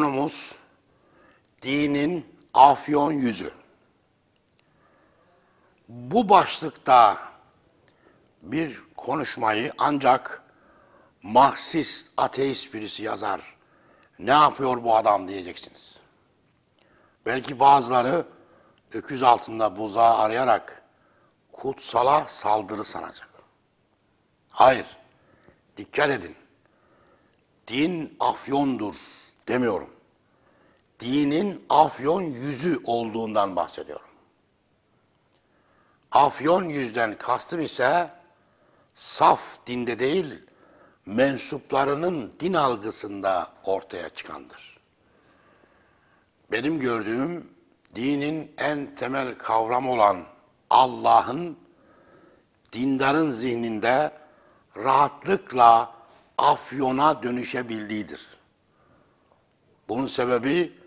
konumuz dinin afyon yüzü. Bu başlıkta bir konuşmayı ancak Marksist ateist birisi yazar. Ne yapıyor bu adam diyeceksiniz. Belki bazıları öküz altında buzağı arayarak kutsala saldırı sanacak. Hayır, dikkat edin. Din afyondur demiyorum dinin afyon yüzü olduğundan bahsediyorum. Afyon yüzden kastım ise saf dinde değil, mensuplarının din algısında ortaya çıkandır. Benim gördüğüm dinin en temel kavram olan Allah'ın dindarın zihninde rahatlıkla afyona dönüşebildiğidir. Bunun sebebi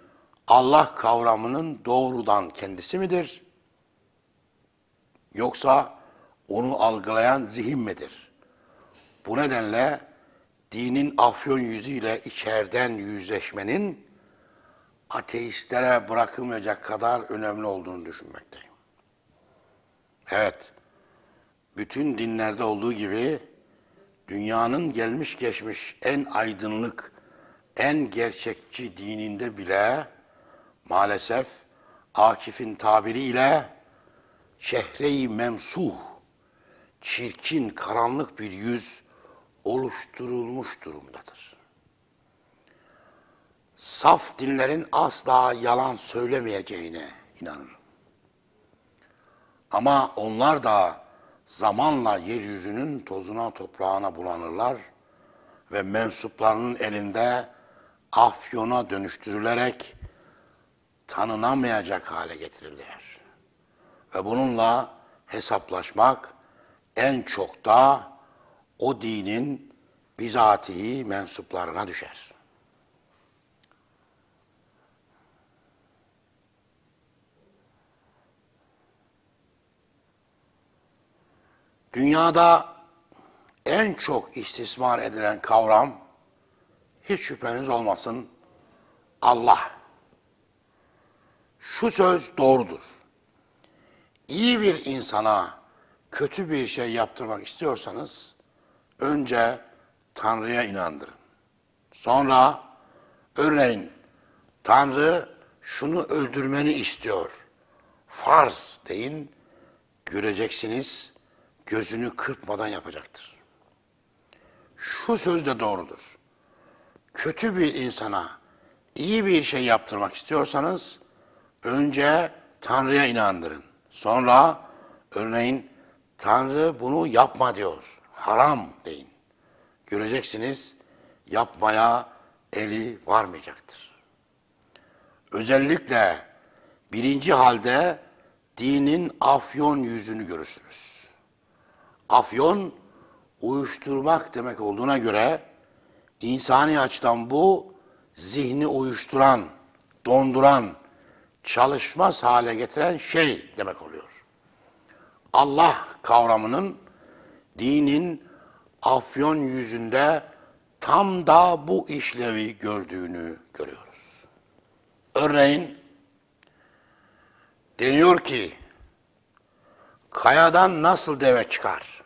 Allah kavramının doğrudan kendisi midir? Yoksa onu algılayan zihin midir? Bu nedenle dinin afyon yüzüyle içerden yüzleşmenin ateistlere bırakılmayacak kadar önemli olduğunu düşünmekteyim. Evet, bütün dinlerde olduğu gibi dünyanın gelmiş geçmiş en aydınlık, en gerçekçi dininde bile maalesef Akif'in tabiriyle şehreyi memsuh, çirkin, karanlık bir yüz oluşturulmuş durumdadır. Saf dinlerin asla yalan söylemeyeceğine inanırım. Ama onlar da zamanla yeryüzünün tozuna toprağına bulanırlar ve mensuplarının elinde afyona dönüştürülerek tanınamayacak hale getirirler. Ve bununla hesaplaşmak en çok da o dinin bizatihi mensuplarına düşer. Dünyada en çok istismar edilen kavram hiç şüpheniz olmasın Allah şu söz doğrudur. İyi bir insana kötü bir şey yaptırmak istiyorsanız önce Tanrı'ya inandırın. Sonra örneğin Tanrı şunu öldürmeni istiyor. Farz deyin, göreceksiniz, gözünü kırpmadan yapacaktır. Şu söz de doğrudur. Kötü bir insana iyi bir şey yaptırmak istiyorsanız Önce Tanrı'ya inandırın. Sonra örneğin Tanrı bunu yapma diyor. Haram deyin. Göreceksiniz yapmaya eli varmayacaktır. Özellikle birinci halde dinin afyon yüzünü görürsünüz. Afyon uyuşturmak demek olduğuna göre insani açıdan bu zihni uyuşturan, donduran, çalışmaz hale getiren şey demek oluyor. Allah kavramının dinin afyon yüzünde tam da bu işlevi gördüğünü görüyoruz. Örneğin deniyor ki kayadan nasıl deve çıkar?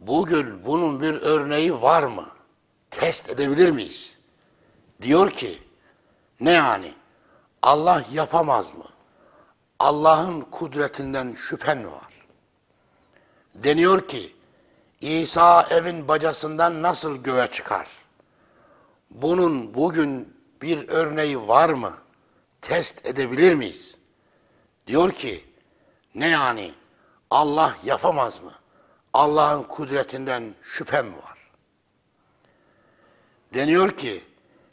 Bugün bunun bir örneği var mı? Test edebilir miyiz? Diyor ki ne yani? Allah yapamaz mı? Allah'ın kudretinden şüphen var. Deniyor ki, İsa evin bacasından nasıl göğe çıkar? Bunun bugün bir örneği var mı? Test edebilir miyiz? Diyor ki, ne yani? Allah yapamaz mı? Allah'ın kudretinden şüphem var. Deniyor ki,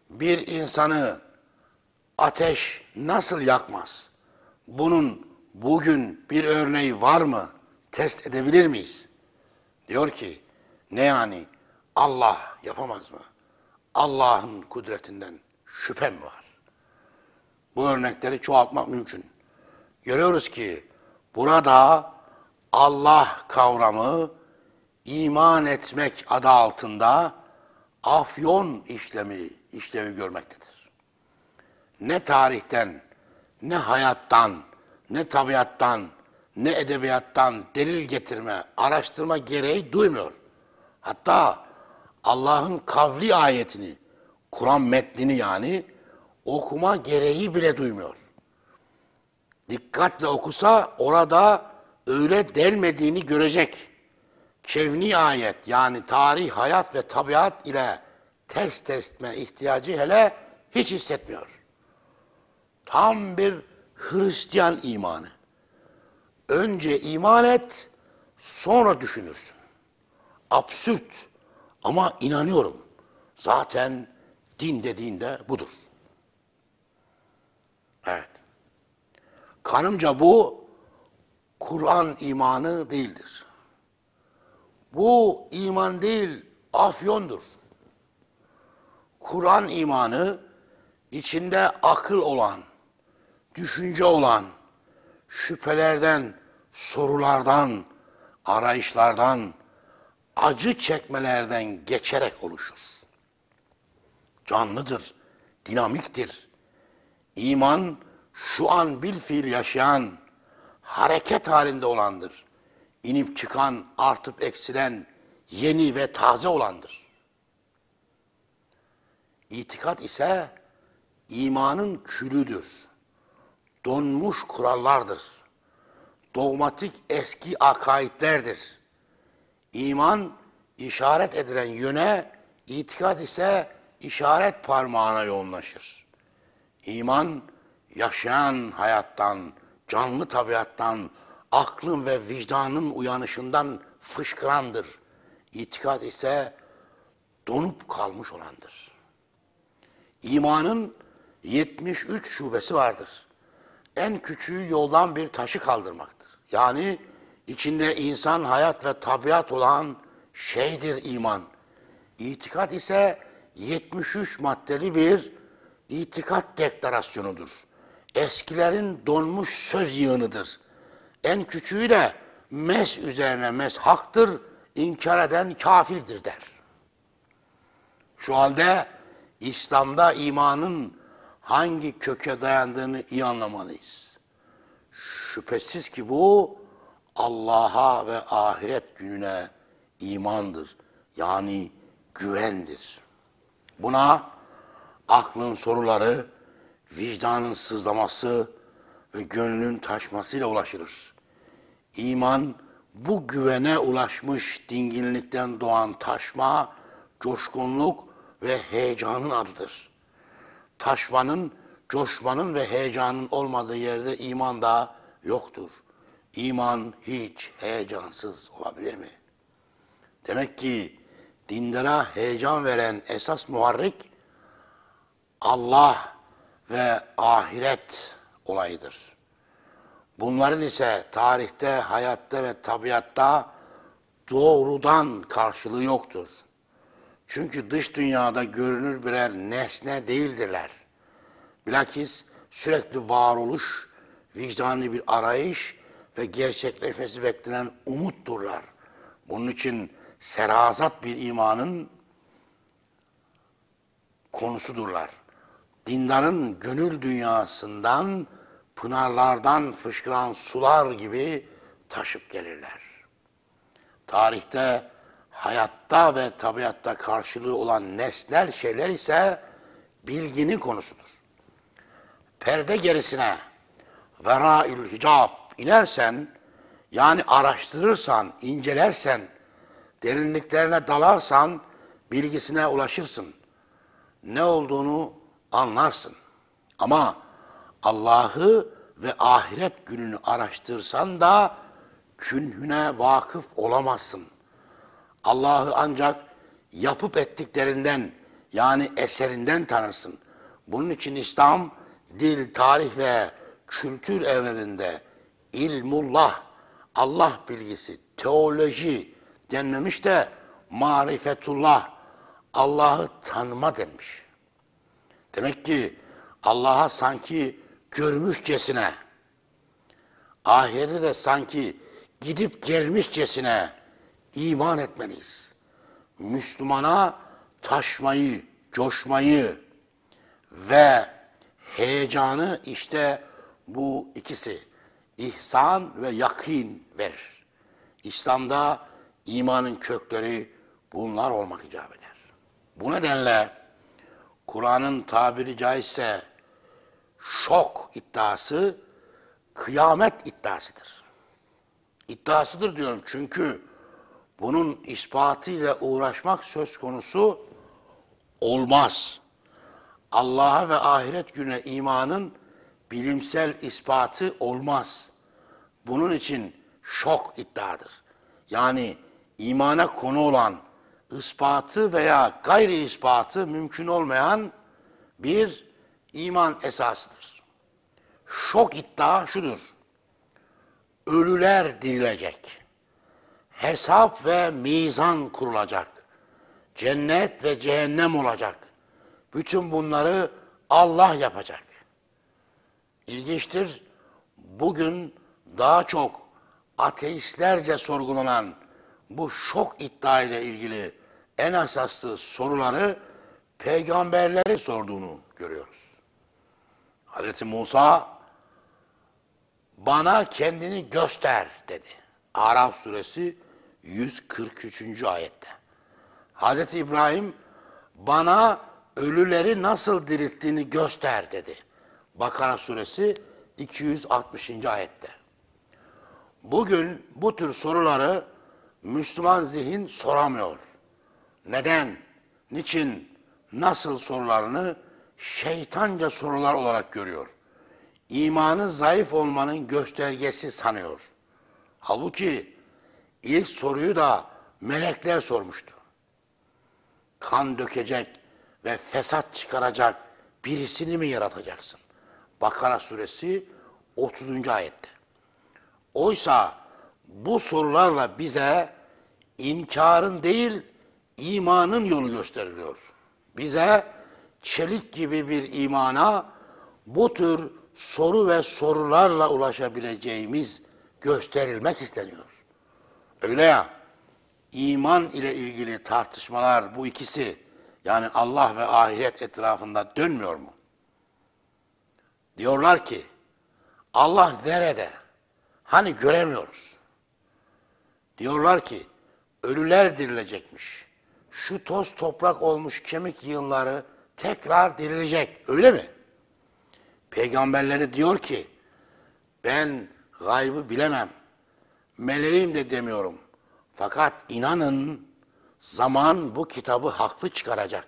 bir insanı ateş nasıl yakmaz? Bunun bugün bir örneği var mı? Test edebilir miyiz? Diyor ki ne yani Allah yapamaz mı? Allah'ın kudretinden şüphem var. Bu örnekleri çoğaltmak mümkün. Görüyoruz ki burada Allah kavramı iman etmek adı altında afyon işlemi işlevi görmektedir ne tarihten, ne hayattan, ne tabiattan, ne edebiyattan delil getirme, araştırma gereği duymuyor. Hatta Allah'ın kavli ayetini, Kur'an metnini yani okuma gereği bile duymuyor. Dikkatle okusa orada öyle delmediğini görecek. Kevni ayet yani tarih, hayat ve tabiat ile test etme ihtiyacı hele hiç hissetmiyor. Tam bir Hristiyan imanı. Önce iman et, sonra düşünürsün. Absürt ama inanıyorum. Zaten din dediğinde budur. Evet. Kanımca bu Kur'an imanı değildir. Bu iman değil, afyondur. Kur'an imanı içinde akıl olan, düşünce olan, şüphelerden, sorulardan, arayışlardan, acı çekmelerden geçerek oluşur. Canlıdır, dinamiktir. İman şu an bil fiil yaşayan, hareket halinde olandır. İnip çıkan, artıp eksilen, yeni ve taze olandır. İtikat ise imanın külüdür donmuş kurallardır. Dogmatik eski akaidlerdir. İman işaret edilen yöne, itikat ise işaret parmağına yoğunlaşır. İman yaşayan hayattan, canlı tabiattan, aklın ve vicdanın uyanışından fışkırandır. İtikat ise donup kalmış olandır. İmanın 73 şubesi vardır en küçüğü yoldan bir taşı kaldırmaktır. Yani içinde insan, hayat ve tabiat olan şeydir iman. İtikat ise 73 maddeli bir itikat deklarasyonudur. Eskilerin donmuş söz yığınıdır. En küçüğü de mes üzerine mes haktır, inkar eden kafirdir der. Şu halde İslam'da imanın hangi köke dayandığını iyi anlamalıyız. Şüphesiz ki bu Allah'a ve ahiret gününe imandır. Yani güvendir. Buna aklın soruları, vicdanın sızlaması ve gönlün taşmasıyla ulaşılır. İman bu güvene ulaşmış dinginlikten doğan taşma, coşkunluk ve heyecanın adıdır.'' taşmanın, coşmanın ve heyecanın olmadığı yerde iman da yoktur. İman hiç heyecansız olabilir mi? Demek ki dindara heyecan veren esas muharrik Allah ve ahiret olayıdır. Bunların ise tarihte, hayatta ve tabiatta doğrudan karşılığı yoktur. Çünkü dış dünyada görünür birer nesne değildirler. Bilakis sürekli varoluş, vicdanlı bir arayış ve gerçekleşmesi beklenen umutturlar. Bunun için serazat bir imanın konusudurlar. Dindarın gönül dünyasından, pınarlardan fışkıran sular gibi taşıp gelirler. Tarihte hayatta ve tabiatta karşılığı olan nesnel şeyler ise bilginin konusudur. Perde gerisine vera'il hicab inersen yani araştırırsan, incelersen, derinliklerine dalarsan bilgisine ulaşırsın. Ne olduğunu anlarsın. Ama Allah'ı ve ahiret gününü araştırsan da künhüne vakıf olamazsın. Allah'ı ancak yapıp ettiklerinden yani eserinden tanırsın. Bunun için İslam dil, tarih ve kültür evreninde ilmullah, Allah bilgisi, teoloji denmemiş de marifetullah, Allah'ı tanıma denmiş. Demek ki Allah'a sanki görmüşçesine, ahirete de sanki gidip gelmişçesine iman etmeliyiz. Müslümana taşmayı, coşmayı ve heyecanı işte bu ikisi ihsan ve yakin verir. İslam'da imanın kökleri bunlar olmak icap eder. Bu nedenle Kur'an'ın tabiri caizse şok iddiası kıyamet iddiasıdır. İddiasıdır diyorum çünkü bunun ispatıyla uğraşmak söz konusu olmaz. Allah'a ve ahiret güne imanın bilimsel ispatı olmaz. Bunun için şok iddiadır. Yani imana konu olan ispatı veya gayri ispatı mümkün olmayan bir iman esasıdır. Şok iddia şudur. Ölüler dirilecek hesap ve mizan kurulacak. Cennet ve cehennem olacak. Bütün bunları Allah yapacak. İlginçtir, bugün daha çok ateistlerce sorgulanan bu şok iddia ile ilgili en asaslı soruları peygamberlerin sorduğunu görüyoruz. Hz. Musa bana kendini göster dedi. Araf suresi 143. ayette. Hazreti İbrahim bana ölüleri nasıl dirilttiğini göster dedi. Bakara suresi 260. ayette. Bugün bu tür soruları Müslüman zihin soramıyor. Neden, niçin, nasıl sorularını şeytanca sorular olarak görüyor. İmanı zayıf olmanın göstergesi sanıyor. Halbuki ilk soruyu da melekler sormuştu. Kan dökecek ve fesat çıkaracak birisini mi yaratacaksın? Bakara suresi 30. ayette. Oysa bu sorularla bize inkarın değil imanın yolu gösteriliyor. Bize çelik gibi bir imana bu tür soru ve sorularla ulaşabileceğimiz gösterilmek isteniyor. Öyle ya, iman ile ilgili tartışmalar bu ikisi, yani Allah ve ahiret etrafında dönmüyor mu? Diyorlar ki, Allah nerede? Hani göremiyoruz. Diyorlar ki, ölüler dirilecekmiş. Şu toz toprak olmuş kemik yığınları tekrar dirilecek. Öyle mi? Peygamberleri diyor ki, ben gaybı bilemem.'' meleğim de demiyorum. Fakat inanın zaman bu kitabı haklı çıkaracak.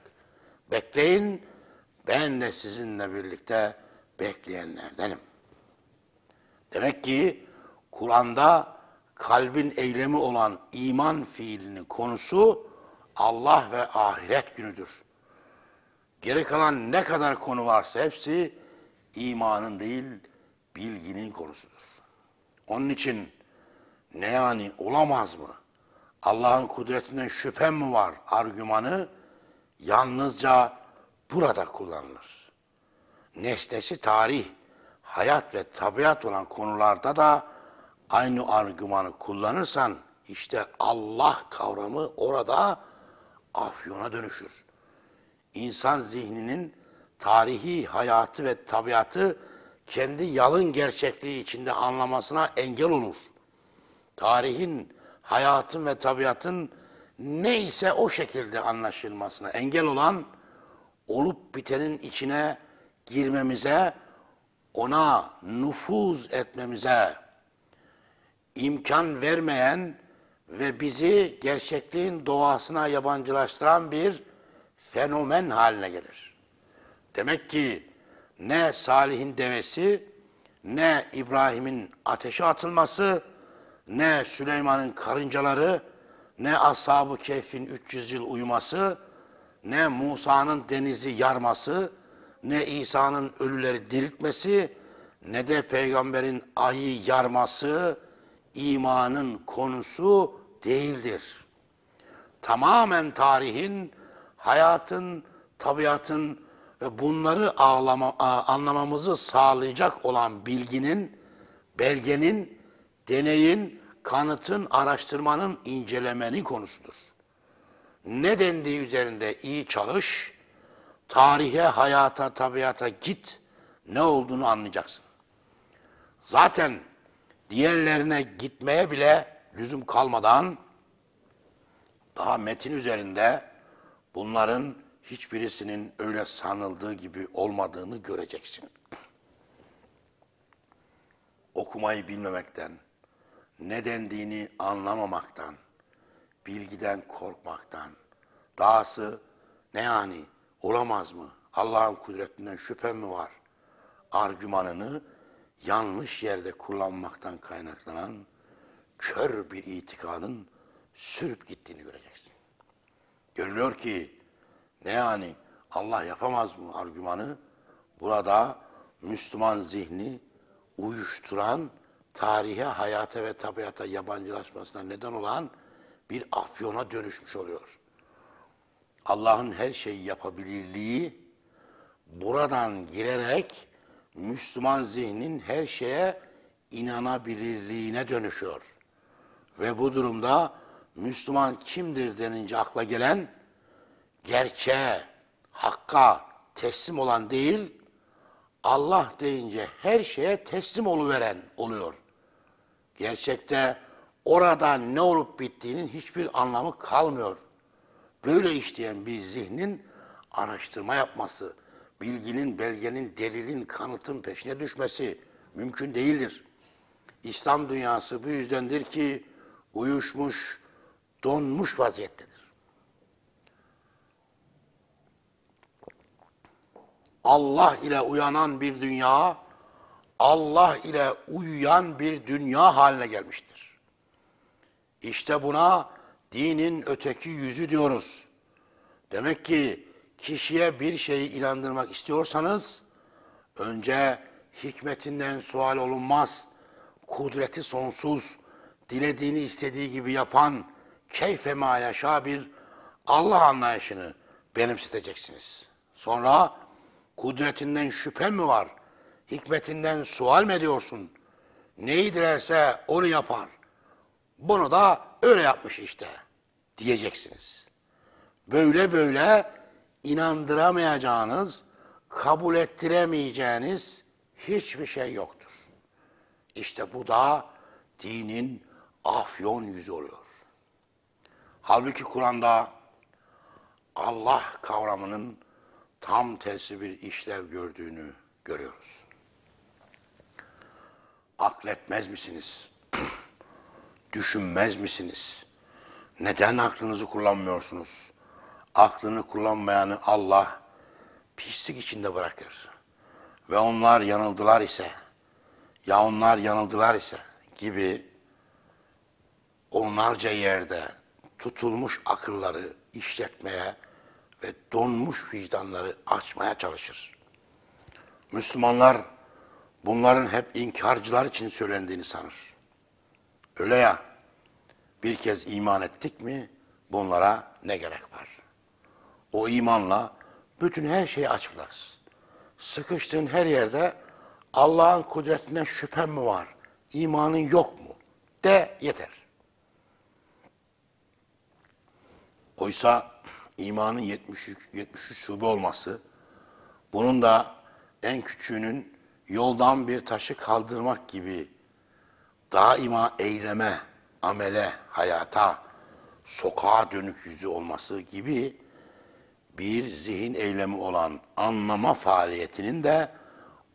Bekleyin, ben de sizinle birlikte bekleyenlerdenim. Demek ki Kur'an'da kalbin eylemi olan iman fiilinin konusu Allah ve ahiret günüdür. Geri kalan ne kadar konu varsa hepsi imanın değil, bilginin konusudur. Onun için ne yani olamaz mı? Allah'ın kudretinden şüphem mi var argümanı yalnızca burada kullanılır. Nesnesi tarih, hayat ve tabiat olan konularda da aynı argümanı kullanırsan işte Allah kavramı orada afyona dönüşür. İnsan zihninin tarihi hayatı ve tabiatı kendi yalın gerçekliği içinde anlamasına engel olur.'' tarihin, hayatın ve tabiatın neyse o şekilde anlaşılmasına engel olan olup bitenin içine girmemize, ona nüfuz etmemize imkan vermeyen ve bizi gerçekliğin doğasına yabancılaştıran bir fenomen haline gelir. Demek ki ne Salih'in devesi, ne İbrahim'in ateşe atılması, ne Süleyman'ın karıncaları, ne Ashab-ı Kehf'in 300 yıl uyuması, ne Musa'nın denizi yarması, ne İsa'nın ölüleri diriltmesi, ne de peygamberin ayı yarması imanın konusu değildir. Tamamen tarihin, hayatın, tabiatın ve bunları ağlama, anlamamızı sağlayacak olan bilginin, belgenin deneyin, kanıtın, araştırmanın, incelemeni konusudur. Ne dendiği üzerinde iyi çalış, tarihe, hayata, tabiata git, ne olduğunu anlayacaksın. Zaten diğerlerine gitmeye bile lüzum kalmadan daha metin üzerinde bunların hiçbirisinin öyle sanıldığı gibi olmadığını göreceksin. Okumayı bilmemekten, ne dendiğini anlamamaktan, bilgiden korkmaktan, dahası ne yani olamaz mı, Allah'ın kudretinden şüphem mi var argümanını yanlış yerde kullanmaktan kaynaklanan kör bir itikadın sürüp gittiğini göreceksin. Görülüyor ki ne yani Allah yapamaz mı argümanı burada Müslüman zihni uyuşturan tarihe, hayata ve tabiata yabancılaşmasına neden olan bir afyona dönüşmüş oluyor. Allah'ın her şeyi yapabilirliği buradan girerek Müslüman zihnin her şeye inanabilirliğine dönüşüyor. Ve bu durumda Müslüman kimdir denince akla gelen gerçeğe, hakka teslim olan değil, Allah deyince her şeye teslim oluveren oluyor. Gerçekte orada ne olup bittiğinin hiçbir anlamı kalmıyor. Böyle işleyen bir zihnin araştırma yapması, bilginin, belgenin, delilin, kanıtın peşine düşmesi mümkün değildir. İslam dünyası bu yüzdendir ki uyuşmuş, donmuş vaziyettedir. Allah ile uyanan bir dünya Allah ile uyuyan bir dünya haline gelmiştir. İşte buna dinin öteki yüzü diyoruz. Demek ki kişiye bir şeyi inandırmak istiyorsanız önce hikmetinden sual olunmaz. Kudreti sonsuz, dilediğini istediği gibi yapan keyfe ma yaşa bir Allah anlayışını benimseteceksiniz. Sonra kudretinden şüphe mi var?'' hikmetinden sual mi ediyorsun? Neyi dilerse onu yapar. Bunu da öyle yapmış işte diyeceksiniz. Böyle böyle inandıramayacağınız, kabul ettiremeyeceğiniz hiçbir şey yoktur. İşte bu da dinin afyon yüzü oluyor. Halbuki Kur'an'da Allah kavramının tam tersi bir işlev gördüğünü görüyoruz. Akletmez misiniz? Düşünmez misiniz? Neden aklınızı kullanmıyorsunuz? Aklını kullanmayanı Allah pislik içinde bırakır. Ve onlar yanıldılar ise, ya onlar yanıldılar ise gibi onlarca yerde tutulmuş akılları işletmeye ve donmuş vicdanları açmaya çalışır. Müslümanlar bunların hep inkarcılar için söylendiğini sanır. Öyle ya, bir kez iman ettik mi bunlara ne gerek var? O imanla bütün her şeyi açıklarız. Sıkıştığın her yerde Allah'ın kudretine şüphen mi var? İmanın yok mu? De yeter. Oysa imanın 73, 73 şube olması, bunun da en küçüğünün yoldan bir taşı kaldırmak gibi daima eyleme, amele, hayata, sokağa dönük yüzü olması gibi bir zihin eylemi olan anlama faaliyetinin de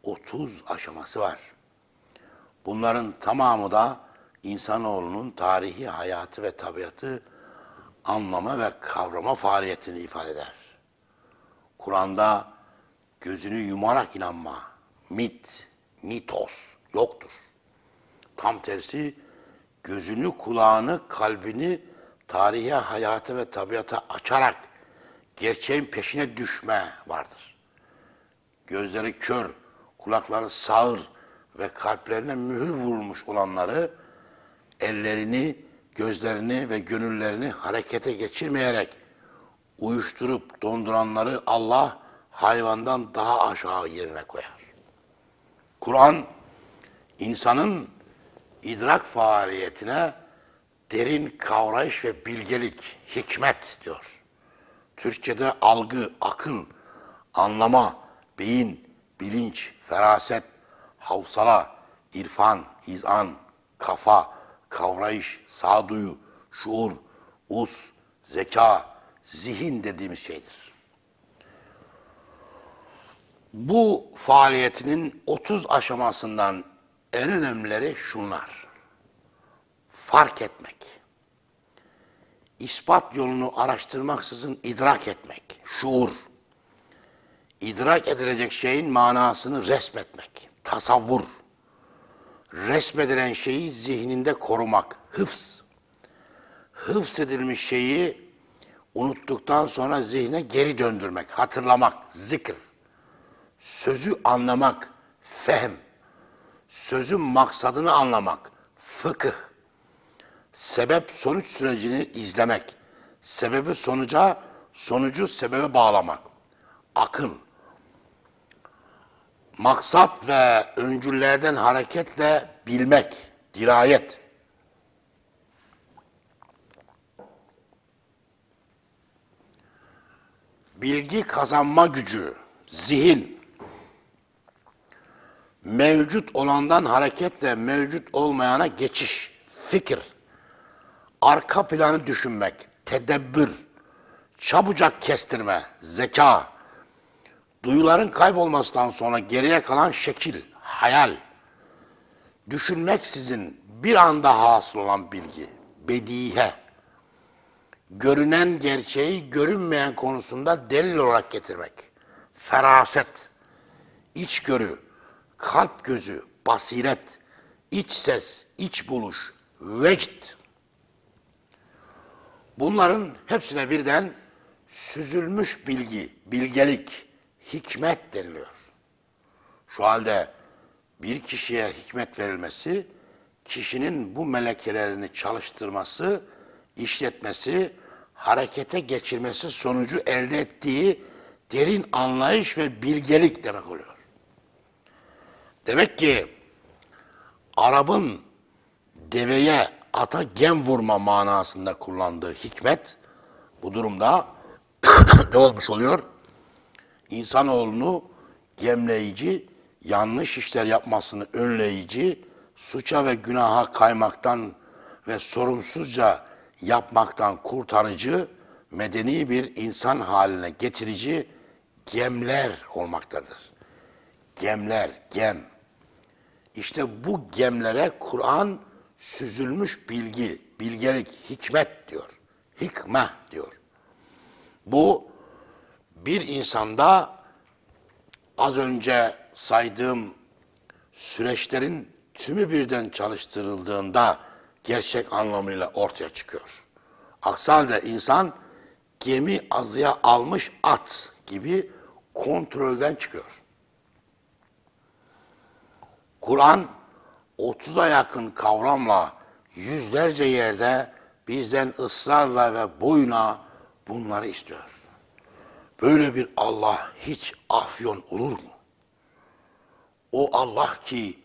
30 aşaması var. Bunların tamamı da insanoğlunun tarihi hayatı ve tabiatı anlama ve kavrama faaliyetini ifade eder. Kur'an'da gözünü yumarak inanma, mit, mitos yoktur. Tam tersi gözünü, kulağını, kalbini tarihe, hayata ve tabiata açarak gerçeğin peşine düşme vardır. Gözleri kör, kulakları sağır ve kalplerine mühür vurulmuş olanları ellerini, gözlerini ve gönüllerini harekete geçirmeyerek uyuşturup donduranları Allah hayvandan daha aşağı yerine koyar. Kur'an insanın idrak faaliyetine derin kavrayış ve bilgelik, hikmet diyor. Türkçe'de algı, akıl, anlama, beyin, bilinç, feraset, havsala, irfan, izan, kafa, kavrayış, sağduyu, şuur, us, zeka, zihin dediğimiz şeydir bu faaliyetinin 30 aşamasından en önemlileri şunlar. Fark etmek. İspat yolunu araştırmaksızın idrak etmek. Şuur. İdrak edilecek şeyin manasını resmetmek. Tasavvur. Resmedilen şeyi zihninde korumak. Hıfz. Hıfz edilmiş şeyi unuttuktan sonra zihne geri döndürmek, hatırlamak, zikr. Sözü anlamak, fehm. Sözün maksadını anlamak, fıkıh. Sebep sonuç sürecini izlemek. Sebebi sonuca, sonucu sebebe bağlamak. Akıl. Maksat ve öncüllerden hareketle bilmek, dirayet. bilgi kazanma gücü, zihin, mevcut olandan hareketle mevcut olmayana geçiş, fikir, arka planı düşünmek, tedebbür, çabucak kestirme, zeka, duyuların kaybolmasından sonra geriye kalan şekil, hayal, düşünmek sizin bir anda hasıl olan bilgi, bedihe, görünen gerçeği görünmeyen konusunda delil olarak getirmek, feraset, içgörü, kalp gözü, basiret, iç ses, iç buluş, vecd. Bunların hepsine birden süzülmüş bilgi, bilgelik, hikmet deniliyor. Şu halde bir kişiye hikmet verilmesi, kişinin bu melekelerini çalıştırması, işletmesi, harekete geçirmesi sonucu elde ettiği derin anlayış ve bilgelik demek oluyor. Demek ki Arap'ın deveye ata gem vurma manasında kullandığı hikmet bu durumda ne olmuş oluyor? İnsanoğlunu gemleyici, yanlış işler yapmasını önleyici, suça ve günaha kaymaktan ve sorumsuzca yapmaktan kurtarıcı, medeni bir insan haline getirici gemler olmaktadır gemler, gem. İşte bu gemlere Kur'an süzülmüş bilgi, bilgelik, hikmet diyor. Hikme diyor. Bu bir insanda az önce saydığım süreçlerin tümü birden çalıştırıldığında gerçek anlamıyla ortaya çıkıyor. Aksi halde insan gemi azıya almış at gibi kontrolden çıkıyor. Kur'an 30'a yakın kavramla yüzlerce yerde bizden ısrarla ve boyuna bunları istiyor. Böyle bir Allah hiç afyon olur mu? O Allah ki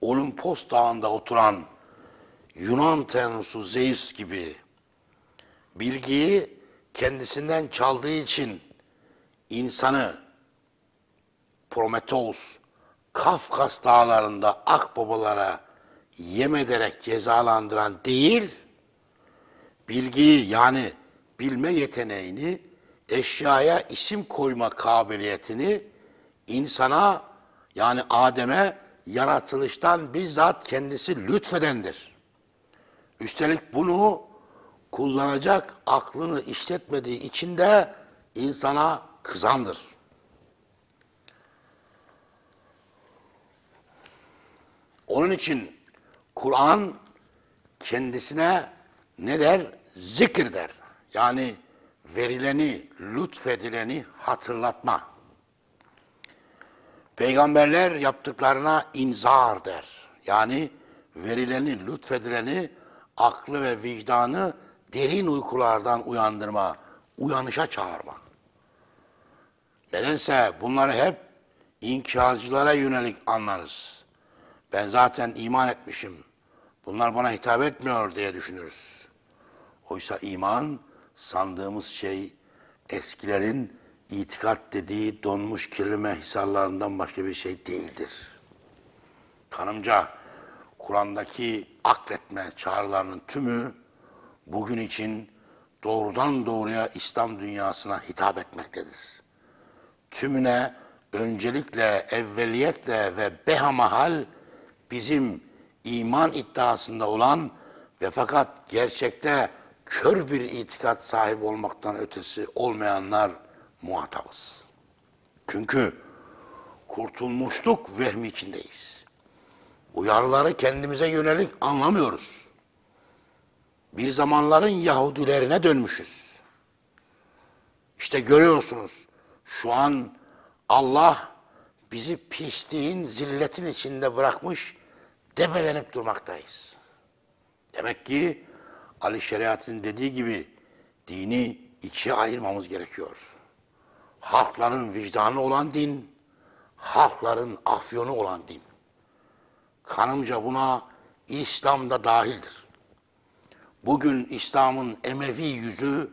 Olimpos dağında oturan Yunan tanrısı Zeus gibi bilgiyi kendisinden çaldığı için insanı Prometheus Kafkas dağlarında akbabalara yem ederek cezalandıran değil, bilgiyi yani bilme yeteneğini, eşyaya isim koyma kabiliyetini insana yani Adem'e yaratılıştan bizzat kendisi lütfedendir. Üstelik bunu kullanacak aklını işletmediği için de insana kızandır.'' Onun için Kur'an kendisine ne der? Zikir der. Yani verileni, lütfedileni hatırlatma. Peygamberler yaptıklarına inzar der. Yani verileni, lütfedileni aklı ve vicdanı derin uykulardan uyandırma, uyanışa çağırma. Nedense bunları hep inkarcılara yönelik anlarız ben zaten iman etmişim. Bunlar bana hitap etmiyor diye düşünürüz. Oysa iman sandığımız şey eskilerin itikat dediği donmuş kirlime hisarlarından başka bir şey değildir. Kanımca Kur'an'daki akletme çağrılarının tümü bugün için doğrudan doğruya İslam dünyasına hitap etmektedir. Tümüne öncelikle, evveliyetle ve behamahal bizim iman iddiasında olan ve fakat gerçekte kör bir itikat sahibi olmaktan ötesi olmayanlar muhatabız. Çünkü kurtulmuşluk vehmi içindeyiz. Uyarıları kendimize yönelik anlamıyoruz. Bir zamanların Yahudilerine dönmüşüz. İşte görüyorsunuz şu an Allah bizi piştiğin zilletin içinde bırakmış debelenip durmaktayız. Demek ki Ali Şeriat'ın dediği gibi dini ikiye ayırmamız gerekiyor. Halkların vicdanı olan din, halkların afyonu olan din. Kanımca buna İslam da dahildir. Bugün İslam'ın Emevi yüzü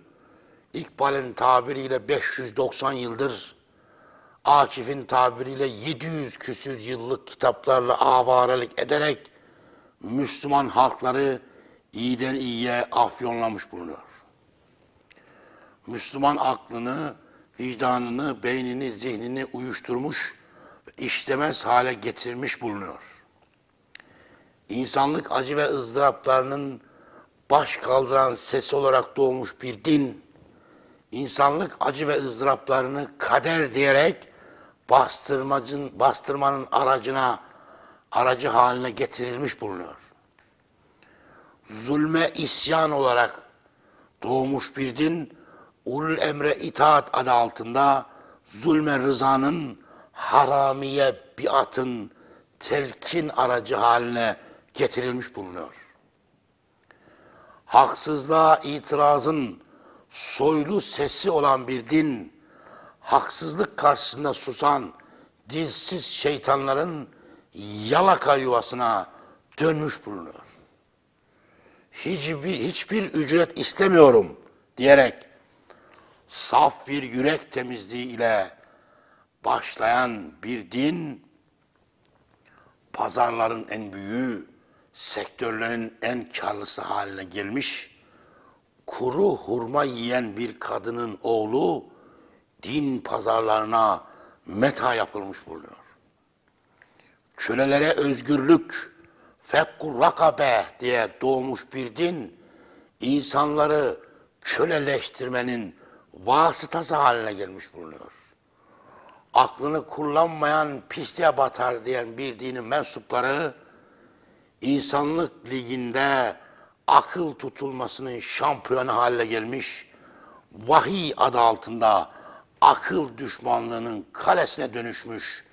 İkbal'in tabiriyle 590 yıldır Akif'in tabiriyle 700 küsür yıllık kitaplarla avarelik ederek Müslüman halkları iyiden iyiye afyonlamış bulunuyor. Müslüman aklını, vicdanını, beynini, zihnini uyuşturmuş, işlemez hale getirmiş bulunuyor. İnsanlık acı ve ızdıraplarının baş kaldıran sesi olarak doğmuş bir din, insanlık acı ve ızdıraplarını kader diyerek bastırmacın, bastırmanın aracına, aracı haline getirilmiş bulunuyor. Zulme isyan olarak doğmuş bir din, ulul emre itaat adı altında zulme rızanın, haramiye biatın, telkin aracı haline getirilmiş bulunuyor. Haksızlığa itirazın soylu sesi olan bir din, haksızlık karşısında susan dilsiz şeytanların yalaka yuvasına dönmüş bulunuyor. Hiçbir, hiçbir ücret istemiyorum diyerek saf bir yürek temizliği ile başlayan bir din pazarların en büyüğü, sektörlerin en karlısı haline gelmiş, kuru hurma yiyen bir kadının oğlu din pazarlarına meta yapılmış bulunuyor. Kölelere özgürlük, fekku rakabe diye doğmuş bir din, insanları köleleştirmenin vasıtası haline gelmiş bulunuyor. Aklını kullanmayan pisliğe batar diyen bir dinin mensupları, insanlık liginde akıl tutulmasının şampiyonu haline gelmiş, vahiy adı altında akıl düşmanlığının kalesine dönüşmüş.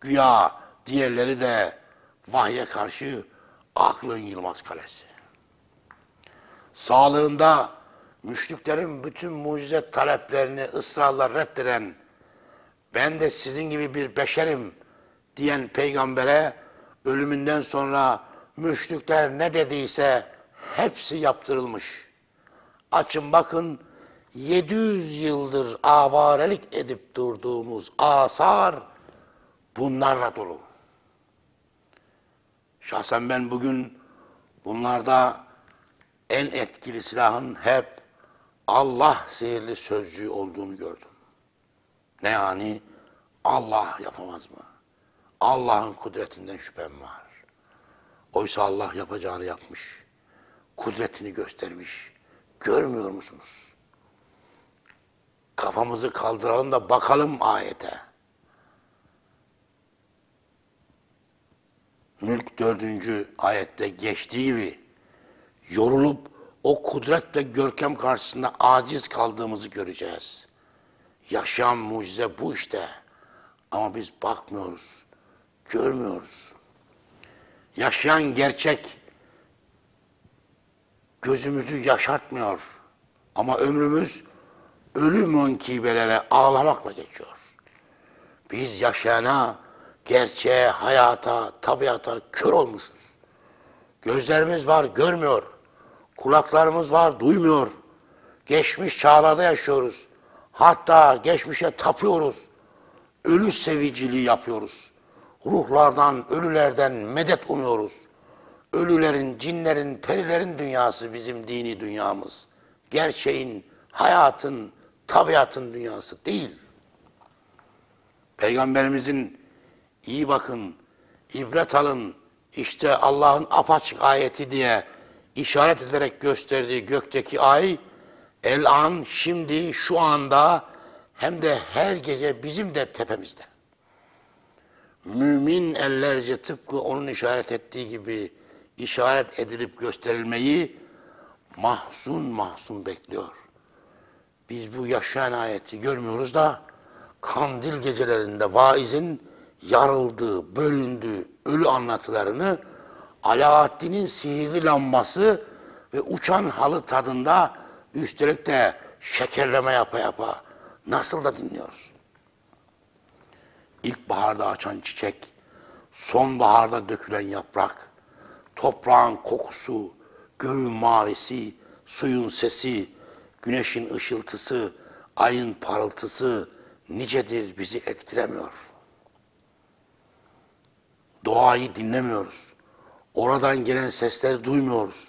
Güya diğerleri de vahye karşı aklın yılmaz kalesi. Sağlığında müşriklerin bütün mucize taleplerini ısrarla reddeden, ben de sizin gibi bir beşerim diyen peygambere ölümünden sonra müşrikler ne dediyse hepsi yaptırılmış. Açın bakın 700 yıldır avarelik edip durduğumuz asar bunlarla dolu. Şahsen ben bugün bunlarda en etkili silahın hep Allah sihirli sözcüğü olduğunu gördüm. Ne yani? Allah yapamaz mı? Allah'ın kudretinden şüphem var. Oysa Allah yapacağını yapmış. Kudretini göstermiş. Görmüyor musunuz? kafamızı kaldıralım da bakalım ayete. Mülk dördüncü ayette geçtiği gibi yorulup o kudret ve görkem karşısında aciz kaldığımızı göreceğiz. Yaşayan mucize bu işte. Ama biz bakmıyoruz, görmüyoruz. Yaşayan gerçek gözümüzü yaşartmıyor. Ama ömrümüz ölü münkibelere ağlamakla geçiyor. Biz yaşayana, gerçeğe, hayata, tabiata kör olmuşuz. Gözlerimiz var görmüyor. Kulaklarımız var duymuyor. Geçmiş çağlarda yaşıyoruz. Hatta geçmişe tapıyoruz. Ölü seviciliği yapıyoruz. Ruhlardan, ölülerden medet umuyoruz. Ölülerin, cinlerin, perilerin dünyası bizim dini dünyamız. Gerçeğin, hayatın, tabiatın dünyası değil. Peygamberimizin iyi bakın, ibret alın, işte Allah'ın apaçık ayeti diye işaret ederek gösterdiği gökteki ay, el an, şimdi, şu anda hem de her gece bizim de tepemizde. Mümin ellerce tıpkı onun işaret ettiği gibi işaret edilip gösterilmeyi mahzun mahzun bekliyor. Biz bu yaşayan ayeti görmüyoruz da kandil gecelerinde vaizin yarıldığı, bölündüğü ölü anlatılarını Alaaddin'in sihirli lambası ve uçan halı tadında üstelik de şekerleme yapa yapa nasıl da dinliyoruz. İlkbaharda açan çiçek, sonbaharda dökülen yaprak, toprağın kokusu, göğün mavisi, suyun sesi, güneşin ışıltısı, ayın parıltısı nicedir bizi etkilemiyor. Doğayı dinlemiyoruz. Oradan gelen sesleri duymuyoruz.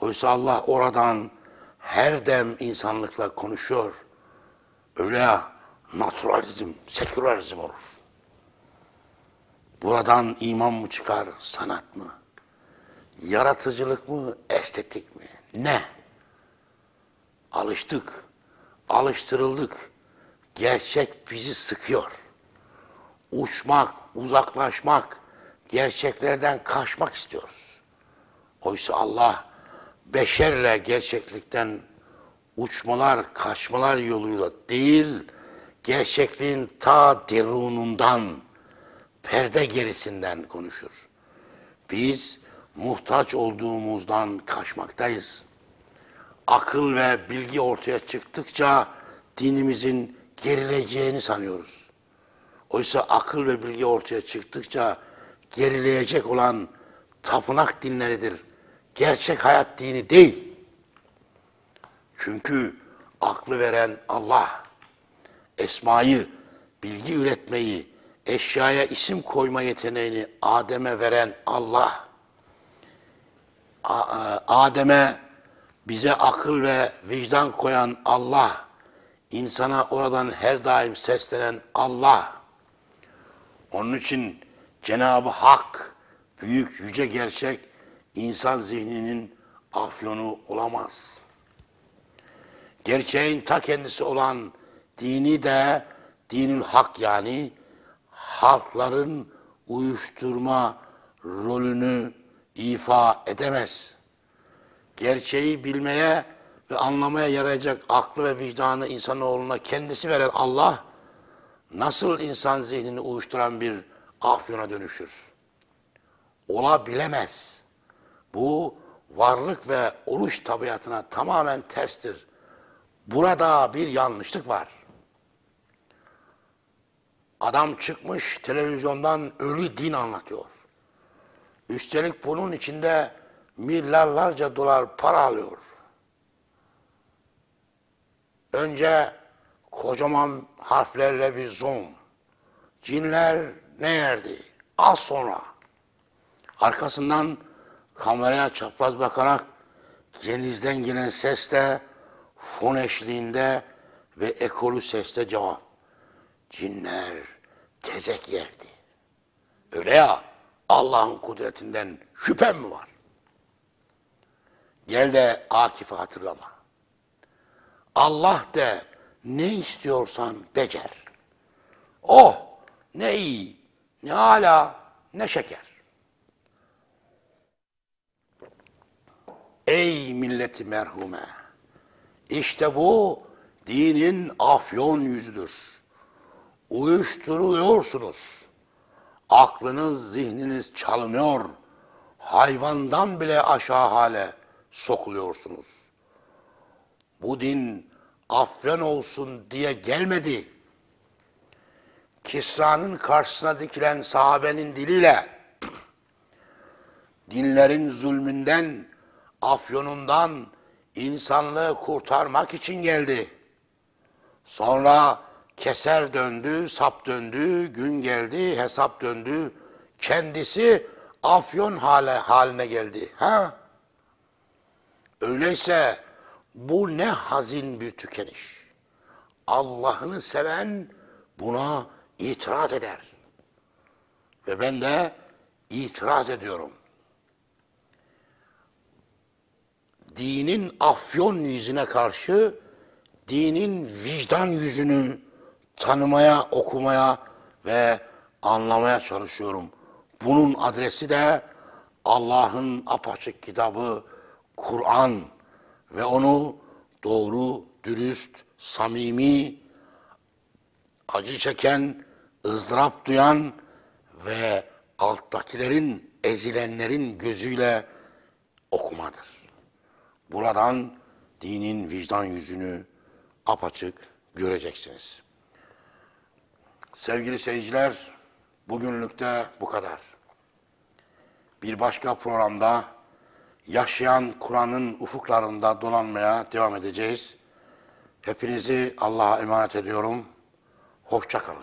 Oysa Allah oradan her dem insanlıkla konuşuyor. Öyle ya naturalizm, sekülerizm olur. Buradan iman mı çıkar, sanat mı? Yaratıcılık mı, estetik mi? Ne? alıştık, alıştırıldık. Gerçek bizi sıkıyor. Uçmak, uzaklaşmak, gerçeklerden kaçmak istiyoruz. Oysa Allah beşerle gerçeklikten uçmalar, kaçmalar yoluyla değil, gerçekliğin ta derunundan, perde gerisinden konuşur. Biz muhtaç olduğumuzdan kaçmaktayız.'' akıl ve bilgi ortaya çıktıkça dinimizin gerileceğini sanıyoruz. Oysa akıl ve bilgi ortaya çıktıkça gerileyecek olan tapınak dinleridir. Gerçek hayat dini değil. Çünkü aklı veren Allah, esmayı, bilgi üretmeyi, eşyaya isim koyma yeteneğini Adem'e veren Allah, Adem'e bize akıl ve vicdan koyan Allah, insana oradan her daim seslenen Allah. Onun için Cenab-ı Hak, büyük yüce gerçek, insan zihninin afyonu olamaz. Gerçeğin ta kendisi olan dini de dinül hak yani halkların uyuşturma rolünü ifa edemez.'' gerçeği bilmeye ve anlamaya yarayacak aklı ve vicdanı insanoğluna kendisi veren Allah, nasıl insan zihnini uyuşturan bir afyona dönüşür? Olabilemez. Bu varlık ve oluş tabiatına tamamen terstir. Burada bir yanlışlık var. Adam çıkmış televizyondan ölü din anlatıyor. Üstelik bunun içinde milyarlarca dolar para alıyor. Önce kocaman harflerle bir zoom. Cinler ne yerdi? Az sonra arkasından kameraya çapraz bakarak denizden gelen sesle fon eşliğinde ve ekolu sesle cevap. Cinler tezek yerdi. Öyle ya Allah'ın kudretinden şüphem mi var? Gel de Akif'i hatırlama. Allah de ne istiyorsan becer. Oh ne iyi, ne hala ne şeker. Ey milleti merhume! işte bu dinin afyon yüzüdür. Uyuşturuluyorsunuz. Aklınız, zihniniz çalınıyor. Hayvandan bile aşağı hale sokuluyorsunuz. Bu din afyan olsun diye gelmedi. Kisra'nın karşısına dikilen sahabenin diliyle dinlerin zulmünden, afyonundan insanlığı kurtarmak için geldi. Sonra keser döndü, sap döndü, gün geldi, hesap döndü. Kendisi afyon hale haline geldi. Ha? Öyleyse bu ne hazin bir tükeniş. Allah'ını seven buna itiraz eder. Ve ben de itiraz ediyorum. Dinin afyon yüzüne karşı dinin vicdan yüzünü tanımaya, okumaya ve anlamaya çalışıyorum. Bunun adresi de Allah'ın apaçık kitabı Kur'an ve onu doğru, dürüst, samimi, acı çeken, ızdırap duyan ve alttakilerin, ezilenlerin gözüyle okumadır. Buradan dinin vicdan yüzünü apaçık göreceksiniz. Sevgili seyirciler, bugünlükte bu kadar. Bir başka programda yaşayan Kur'an'ın ufuklarında dolanmaya devam edeceğiz. Hepinizi Allah'a emanet ediyorum. Hoşça